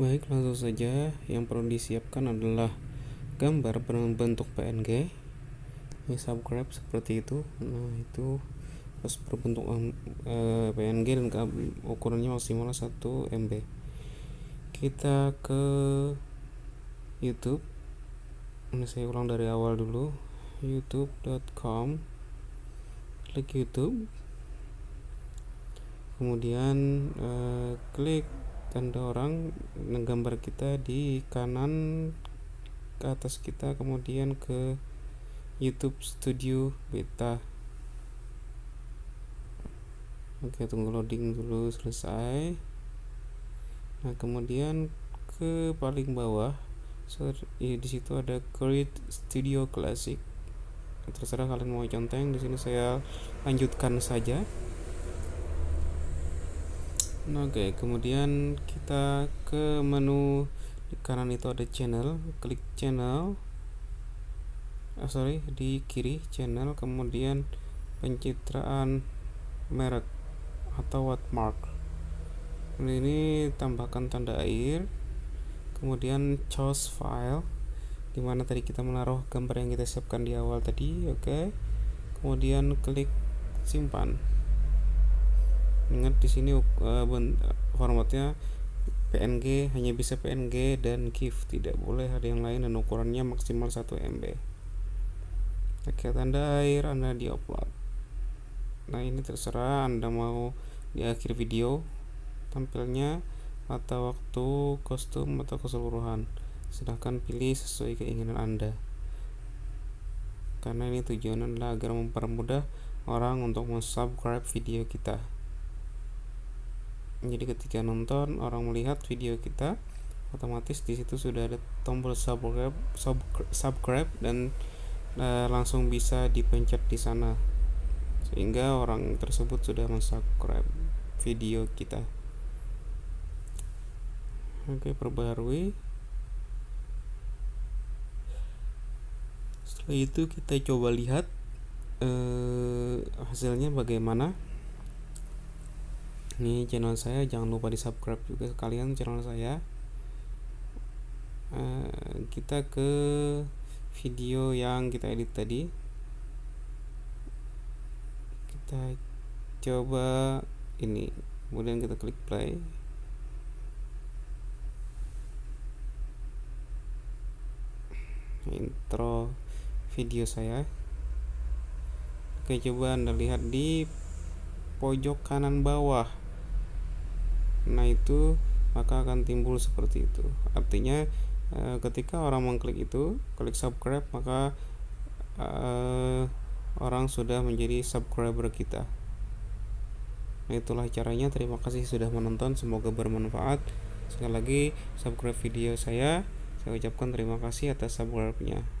Baik, langsung saja yang perlu disiapkan adalah gambar berbentuk PNG. Ini subscribe seperti itu. Nah, itu terus berbentuk eh, PNG dan ukurannya maksimal 1 MB. Kita ke YouTube. Ini saya ulang dari awal dulu. youtube.com klik YouTube kemudian eh, klik tanda orang gambar kita di kanan ke atas kita kemudian ke YouTube Studio Beta oke tunggu loading dulu selesai nah kemudian ke paling bawah so, ya, di situ ada Create Studio Classic terserah kalian mau conteng di sini saya lanjutkan saja Oke, kemudian kita ke menu di kanan itu ada channel, klik channel. Oh, sorry, di kiri channel, kemudian pencitraan merek atau watermark. ini tambahkan tanda air, kemudian choose file, dimana tadi kita menaruh gambar yang kita siapkan di awal tadi, oke. Okay. Kemudian klik simpan ingat di sini uh, formatnya PNG hanya bisa PNG dan GIF tidak boleh ada yang lain dan ukurannya maksimal 1 MB oke tanda air anda di upload nah ini terserah anda mau di akhir video tampilnya mata waktu kostum atau keseluruhan silahkan pilih sesuai keinginan anda karena ini tujuan adalah agar mempermudah orang untuk mensubscribe video kita jadi ketika nonton orang melihat video kita otomatis di situ sudah ada tombol subscribe sub, subscribe dan e, langsung bisa dipencet di sana sehingga orang tersebut sudah mensubscribe video kita oke perbarui setelah itu kita coba lihat eh, hasilnya bagaimana ini channel saya jangan lupa di subscribe juga sekalian channel saya uh, kita ke video yang kita edit tadi kita coba ini kemudian kita klik play intro video saya oke coba anda lihat di pojok kanan bawah nah itu maka akan timbul seperti itu artinya e, ketika orang mengklik itu klik subscribe maka e, orang sudah menjadi subscriber kita nah itulah caranya terima kasih sudah menonton semoga bermanfaat sekali lagi subscribe video saya saya ucapkan terima kasih atas subscribe-nya